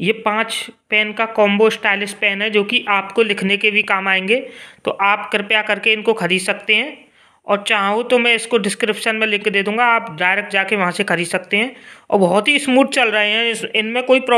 ये पांच पेन का कॉम्बो स्टाइलिश पेन है जो कि आपको लिखने के भी काम आएंगे तो आप कृपया करके इनको ख़रीद सकते हैं और चाहो तो मैं इसको डिस्क्रिप्शन में लिंक दे दूंगा आप डायरेक्ट जाके वहाँ से ख़रीद सकते हैं और बहुत ही स्मूथ चल रहे हैं इनमें कोई प्रॉब्लम